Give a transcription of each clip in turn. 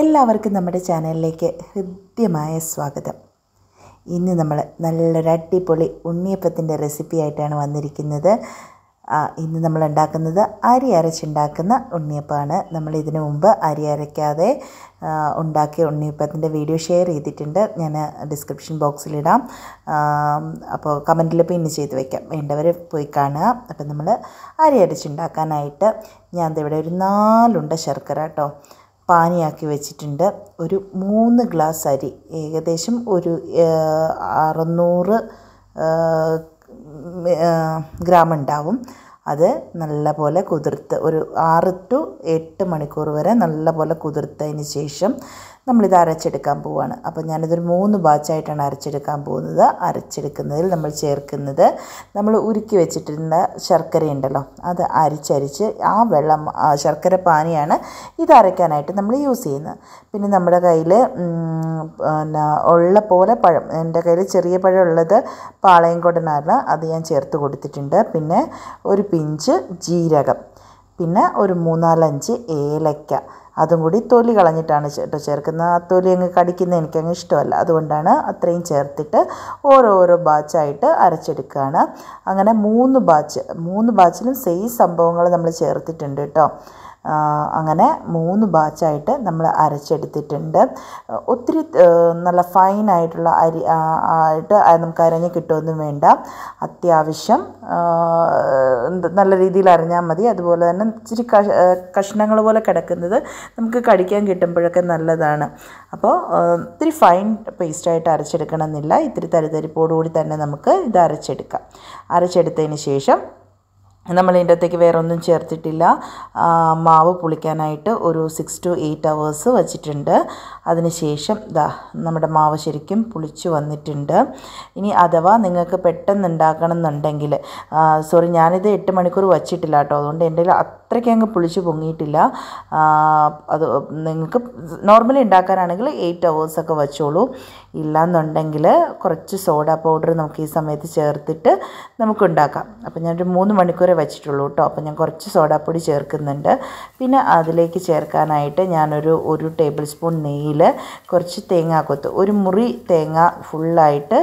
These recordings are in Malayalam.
എല്ലാവർക്കും നമ്മുടെ ചാനലിലേക്ക് ഹൃദ്യമായ സ്വാഗതം ഇന്ന് നമ്മൾ നല്ലൊരു അടിപൊളി ഉണ്ണിയപ്പത്തിൻ്റെ റെസിപ്പി ആയിട്ടാണ് വന്നിരിക്കുന്നത് ഇന്ന് നമ്മൾ ഉണ്ടാക്കുന്നത് അരി അരച്ചുണ്ടാക്കുന്ന ഉണ്ണിയപ്പമാണ് നമ്മൾ ഇതിനു മുമ്പ് അരി അരയ്ക്കാതെ ഉണ്ടാക്കിയ ഉണ്ണിയപ്പത്തിൻ്റെ വീഡിയോ ഷെയർ ചെയ്തിട്ടുണ്ട് ഞാൻ ഡിസ്ക്രിപ്ഷൻ ബോക്സിലിടാം അപ്പോൾ കമൻറ്റിൽ പിന്ന് ചെയ്ത് വയ്ക്കാം വേണ്ടവർ പോയി കാണുക അപ്പോൾ നമ്മൾ അരി അരച്ചുണ്ടാക്കാനായിട്ട് ഞാൻ ഇവിടെ ഒരു നാലുണ്ട ശർക്കര കേട്ടോ പാനിയാക്കി വെച്ചിട്ടുണ്ട് ഒരു മൂന്ന് ഗ്ലാസ് അരി ഏകദേശം ഒരു അറുന്നൂറ് ഗ്രാം ഉണ്ടാവും അത് നല്ലപോലെ കുതിർത്ത് ഒരു ആറ് ടു എട്ട് മണിക്കൂർ വരെ നല്ലപോലെ കുതിർത്തതിന് ശേഷം നമ്മളിത് അരച്ചെടുക്കാൻ പോവുകയാണ് അപ്പോൾ ഞാനിതൊരു മൂന്ന് ബാച്ചായിട്ടാണ് അരച്ചെടുക്കാൻ പോകുന്നത് അരച്ചെടുക്കുന്നതിൽ നമ്മൾ ചേർക്കുന്നത് നമ്മൾ ഉരുക്കി വെച്ചിട്ടുള്ള ശർക്കര ഉണ്ടല്ലോ അത് അരിച്ചരിച്ച് ആ വെള്ളം ശർക്കര പാനിയാണ് ഇത് അരയ്ക്കാനായിട്ട് നമ്മൾ യൂസ് ചെയ്യുന്നത് പിന്നെ നമ്മുടെ കയ്യിൽ പിന്നെ ഉള്ള പോലെ പഴം എൻ്റെ കയ്യിൽ ചെറിയ പഴം ഉള്ളത് പാളയം കൊടനാറിന് അത് ഞാൻ ചേർത്ത് കൊടുത്തിട്ടുണ്ട് പിന്നെ ഒരു പിഞ്ച് ജീരകം പിന്നെ ഒരു മൂന്നാലഞ്ച് ഏലക്ക അതും കൂടി തൊലി കളഞ്ഞിട്ടാണ് ചേട്ടോ ചേർക്കുന്നത് ആ തൊലി അങ്ങ് കടിക്കുന്നത് എനിക്കങ്ങ് ഇഷ്ടമല്ല അതുകൊണ്ടാണ് അത്രയും ചേർത്തിട്ട് ഓരോരോ ബാച്ചായിട്ട് അരച്ചെടുക്കുകയാണ് അങ്ങനെ മൂന്ന് ബാച്ച് മൂന്ന് ബാച്ചിലും സെയിം സംഭവങ്ങൾ നമ്മൾ ചേർത്തിട്ടുണ്ട് കേട്ടോ അങ്ങനെ മൂന്ന് ബാച്ചായിട്ട് നമ്മൾ അരച്ചെടുത്തിട്ടുണ്ട് ഒത്തിരി നല്ല ഫൈനായിട്ടുള്ള അരി ആയിട്ട് നമുക്ക് അരഞ്ഞ് കിട്ടുമൊന്നും വേണ്ട അത്യാവശ്യം നല്ല രീതിയിൽ അരഞ്ഞാൽ മതി അതുപോലെ തന്നെ ഇച്ചിരി കഷ്ണങ്ങൾ പോലെ കിടക്കുന്നത് നമുക്ക് കടിക്കാൻ കിട്ടുമ്പോഴൊക്കെ നല്ലതാണ് അപ്പോൾ ഇത്തിരി ഫൈൻ പേസ്റ്റായിട്ട് അരച്ചെടുക്കണം എന്നില്ല ഇത്തിരി തരിതരിപ്പോടുകൂടി തന്നെ നമുക്ക് ഇത് അരച്ചെടുക്കാം അരച്ചെടുത്തതിന് ശേഷം നമ്മൾ ഇതിൻ്റെ അകത്തേക്ക് വേറെ ഒന്നും ചേർത്തിട്ടില്ല മാവ് പുളിക്കാനായിട്ട് ഒരു സിക്സ് ടു എയ്റ്റ് അവേഴ്സ് വച്ചിട്ടുണ്ട് അതിനുശേഷം ദാ നമ്മുടെ മാവ് ശരിക്കും പുളിച്ചു വന്നിട്ടുണ്ട് ഇനി അഥവാ നിങ്ങൾക്ക് പെട്ടെന്ന് ഉണ്ടാക്കണം എന്നുണ്ടെങ്കിൽ സോറി ഞാനിത് എട്ട് മണിക്കൂർ വച്ചിട്ടില്ല കേട്ടോ അതുകൊണ്ട് എൻ്റെ അത്രയ്ക്ക് അങ്ങ് പുളിച്ച് പൊങ്ങിയിട്ടില്ല അത് നിങ്ങൾക്ക് നോർമലി ഉണ്ടാക്കാനാണെങ്കിൽ എയ്റ്റ് അവേഴ്സൊക്കെ വെച്ചോളൂ ഇല്ലയെന്നുണ്ടെങ്കിൽ കുറച്ച് സോഡ പൗഡർ നമുക്ക് ഈ സമയത്ത് ചേർത്തിട്ട് നമുക്ക് ഉണ്ടാക്കാം അപ്പോൾ ഞാനൊരു മൂന്ന് മണിക്കൂറേ വെച്ചിട്ടുള്ളൂ കേട്ടോ അപ്പോൾ ഞാൻ കുറച്ച് സോഡാപ്പൊടി ചേർക്കുന്നുണ്ട് പിന്നെ അതിലേക്ക് ചേർക്കാനായിട്ട് ഞാനൊരു ഒരു ടേബിൾ സ്പൂൺ നെയ്യിൽ കുറച്ച് തേങ്ങാക്കൊത്ത് ഒരു മുറി തേങ്ങ ഫുള്ളായിട്ട്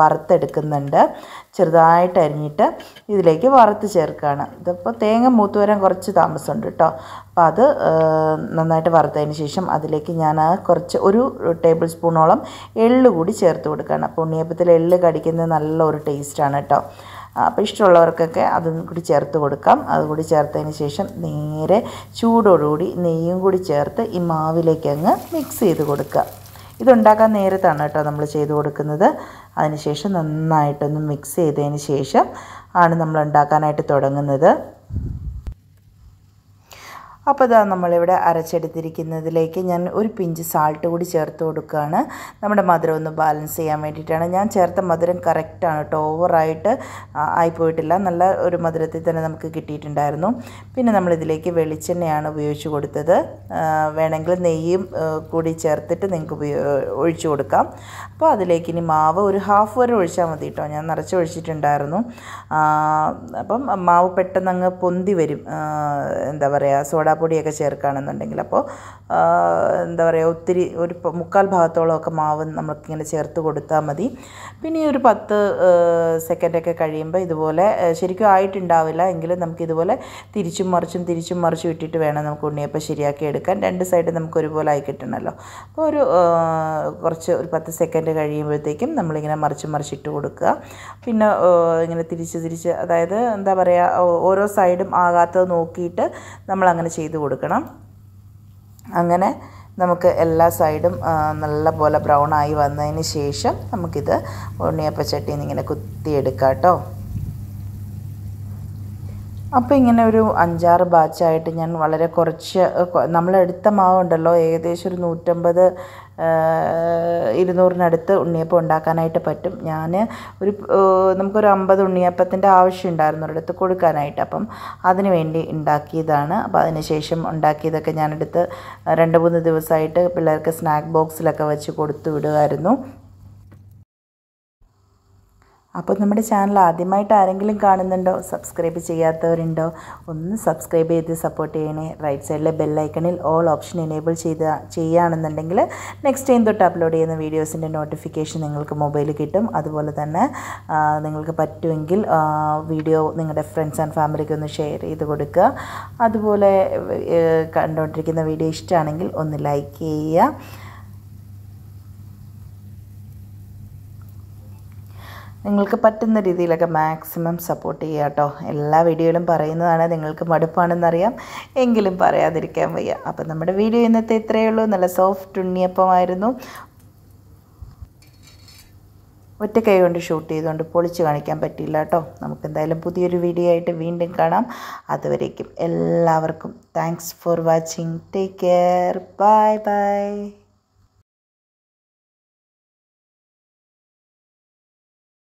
വറുത്തെടുക്കുന്നുണ്ട് ചെറുതായിട്ട് അരിഞ്ഞിട്ട് ഇതിലേക്ക് വറുത്ത് ചേർക്കുകയാണ് ഇതിപ്പോൾ തേങ്ങ മൂത്തുവരാൻ കുറച്ച് കുറച്ച് താമസമുണ്ട് കേട്ടോ അപ്പോൾ അത് നന്നായിട്ട് വറുത്തതിന് ശേഷം അതിലേക്ക് ഞാൻ കുറച്ച് ഒരു ടേബിൾ സ്പൂണോളം എള്ള് കൂടി ചേർത്ത് കൊടുക്കുകയാണ് അപ്പോൾ ഉണ്ണിയപ്പത്തിൽ എള്ള് കടിക്കുന്നത് നല്ല ഒരു ടേസ്റ്റാണ് കേട്ടോ അപ്പോൾ ഇഷ്ടമുള്ളവർക്കൊക്കെ അതും കൂടി ചേർത്ത് കൊടുക്കാം അതുകൂടി ചേർത്തതിന് ശേഷം നേരെ ചൂടോടുകൂടി നെയ്യും കൂടി ചേർത്ത് ഈ മാവിലേക്ക് അങ്ങ് മിക്സ് ചെയ്ത് കൊടുക്കുക ഇതുണ്ടാക്കാൻ നേരത്താണ് കേട്ടോ നമ്മൾ ചെയ്ത് കൊടുക്കുന്നത് അതിനുശേഷം നന്നായിട്ടൊന്ന് മിക്സ് ചെയ്തതിന് ശേഷം ആണ് നമ്മൾ ഉണ്ടാക്കാനായിട്ട് തുടങ്ങുന്നത് അപ്പോൾ ഇതാ നമ്മളിവിടെ അരച്ചെടുത്തിരിക്കുന്നതിലേക്ക് ഞാൻ ഒരു പിഞ്ച് സാൾട്ട് കൂടി ചേർത്ത് കൊടുക്കുകയാണ് നമ്മുടെ മധുരം ഒന്ന് ബാലൻസ് ചെയ്യാൻ വേണ്ടിയിട്ടാണ് ഞാൻ ചേർത്ത മധുരം കറക്റ്റാണ് കേട്ടോ ഓവറായിട്ട് ആയിപ്പോയിട്ടില്ല നല്ല ഒരു മധുരത്തിൽ തന്നെ നമുക്ക് കിട്ടിയിട്ടുണ്ടായിരുന്നു പിന്നെ നമ്മളിതിലേക്ക് വെളിച്ചെണ്ണയാണ് ഉപയോഗിച്ച് കൊടുത്തത് വേണമെങ്കിൽ നെയ്യും കൂടി ചേർത്തിട്ട് നിങ്ങൾക്ക് ഒഴിച്ചു കൊടുക്കാം അപ്പോൾ അതിലേക്ക് ഇനി മാവ് ഒരു ഹാഫ് വരെ ഒഴിച്ചാൽ മതി കേട്ടോ ഞാൻ നിറച്ച് ഒഴിച്ചിട്ടുണ്ടായിരുന്നു അപ്പം മാവ് പെട്ടെന്ന് അങ്ങ് പൊന്തി വരും എന്താ പറയുക സോഡാ പൊടിയൊക്കെ ചേർക്കുകയാണെന്നുണ്ടെങ്കിൽ അപ്പോൾ എന്താ പറയുക ഒത്തിരി ഒരു മുക്കാൽ ഭാഗത്തോളമൊക്കെ മാവ് നമുക്കിങ്ങനെ ചേർത്ത് കൊടുത്താൽ മതി പിന്നെ ഒരു പത്ത് സെക്കൻഡൊക്കെ കഴിയുമ്പോൾ ഇതുപോലെ ശരിക്കും ആയിട്ടുണ്ടാവില്ല എങ്കിലും നമുക്കിതുപോലെ തിരിച്ചും മറിച്ചും തിരിച്ചും മറിച്ചും ഇട്ടിട്ട് വേണം നമുക്ക് ഉണ്ണിയപ്പം ശരിയാക്കി എടുക്കാൻ രണ്ട് സൈഡ് നമുക്ക് ഒരുപോലെ ആയി കിട്ടണമല്ലോ അപ്പോൾ ഒരു കുറച്ച് ഒരു പത്ത് സെക്കൻഡ് കഴിയുമ്പോഴത്തേക്കും നമ്മളിങ്ങനെ മറിച്ച് മറിച്ചിട്ട് കൊടുക്കുക പിന്നെ ഇങ്ങനെ തിരിച്ച് തിരിച്ച് അതായത് എന്താ പറയുക ഓരോ സൈഡും ആകാത്തത് നോക്കിയിട്ട് നമ്മളങ്ങനെ ചെയ്ത് ചെയ്ത് കൊടുക്കണം അങ്ങനെ നമുക്ക് എല്ലാ സൈഡും നല്ലപോലെ ബ്രൗൺ ആയി വന്നതിന് ശേഷം നമുക്കിത് ഉണ്ണിയപ്പച്ചട്ടിയിൽ നിന്ന് ഇങ്ങനെ കുത്തിയെടുക്കാം കേട്ടോ അപ്പോൾ ഇങ്ങനെ ഒരു അഞ്ചാറ് ബാച്ചായിട്ട് ഞാൻ വളരെ കുറച്ച് നമ്മളെടുത്ത മാവുണ്ടല്ലോ ഏകദേശം ഒരു നൂറ്റമ്പത് ഇരുന്നൂറിനടുത്ത് ഉണ്ണിയപ്പം ഉണ്ടാക്കാനായിട്ട് പറ്റും ഞാൻ ഒരു നമുക്കൊരു അമ്പത് ഉണ്ണിയപ്പത്തിൻ്റെ ആവശ്യം ഉണ്ടായിരുന്നു ഒരിടത്ത് കൊടുക്കാനായിട്ട് അപ്പം അതിന് വേണ്ടി ഉണ്ടാക്കിയതാണ് അപ്പോൾ അതിന് ശേഷം ഉണ്ടാക്കിയതൊക്കെ ഞാനെടുത്ത് രണ്ട് മൂന്ന് ദിവസമായിട്ട് പിള്ളേർക്ക് സ്നാക്ക് ബോക്സിലൊക്കെ വെച്ച് കൊടുത്തു വിടുമായിരുന്നു അപ്പോൾ നമ്മുടെ ചാനൽ ആദ്യമായിട്ട് ആരെങ്കിലും കാണുന്നുണ്ടോ സബ്സ്ക്രൈബ് ചെയ്യാത്തവരുണ്ടോ ഒന്ന് സബ്സ്ക്രൈബ് ചെയ്ത് സപ്പോർട്ട് ചെയ്യണേ റൈറ്റ് സൈഡിലെ ബെല്ലൈക്കണിൽ ഓൾ ഓപ്ഷൻ എനേബിൾ ചെയ്ത ചെയ്യുകയാണെന്നുണ്ടെങ്കിൽ നെക്സ്റ്റ് ടൈം തൊട്ട് അപ്ലോഡ് ചെയ്യുന്ന വീഡിയോസിൻ്റെ നോട്ടിഫിക്കേഷൻ നിങ്ങൾക്ക് മൊബൈലിൽ കിട്ടും അതുപോലെ തന്നെ നിങ്ങൾക്ക് പറ്റുമെങ്കിൽ വീഡിയോ നിങ്ങളുടെ ഫ്രണ്ട്സ് ആൻഡ് ഫാമിലിക്ക് ഒന്ന് ഷെയർ ചെയ്ത് കൊടുക്കുക അതുപോലെ കണ്ടുകൊണ്ടിരിക്കുന്ന വീഡിയോ ഇഷ്ടമാണെങ്കിൽ ഒന്ന് ലൈക്ക് ചെയ്യുക നിങ്ങൾക്ക് പറ്റുന്ന രീതിയിലൊക്കെ മാക്സിമം സപ്പോർട്ട് ചെയ്യുക കേട്ടോ എല്ലാ വീഡിയോയിലും പറയുന്നതാണ് നിങ്ങൾക്ക് മടുപ്പാണെന്നറിയാം എങ്കിലും പറയാതിരിക്കാൻ വയ്യ അപ്പം നമ്മുടെ വീഡിയോ ഇന്നത്തെ ഇത്രയേ ഉള്ളൂ നല്ല സോഫ്റ്റ് ഉണ്ണിയപ്പമായിരുന്നു ഒറ്റ കൈ കൊണ്ട് ഷൂട്ട് ചെയ്തുകൊണ്ട് പൊളിച്ച് കാണിക്കാൻ പറ്റിയില്ല കേട്ടോ എന്തായാലും പുതിയൊരു വീഡിയോ ആയിട്ട് വീണ്ടും കാണാം അതുവരേക്കും എല്ലാവർക്കും thanks for watching take care bye by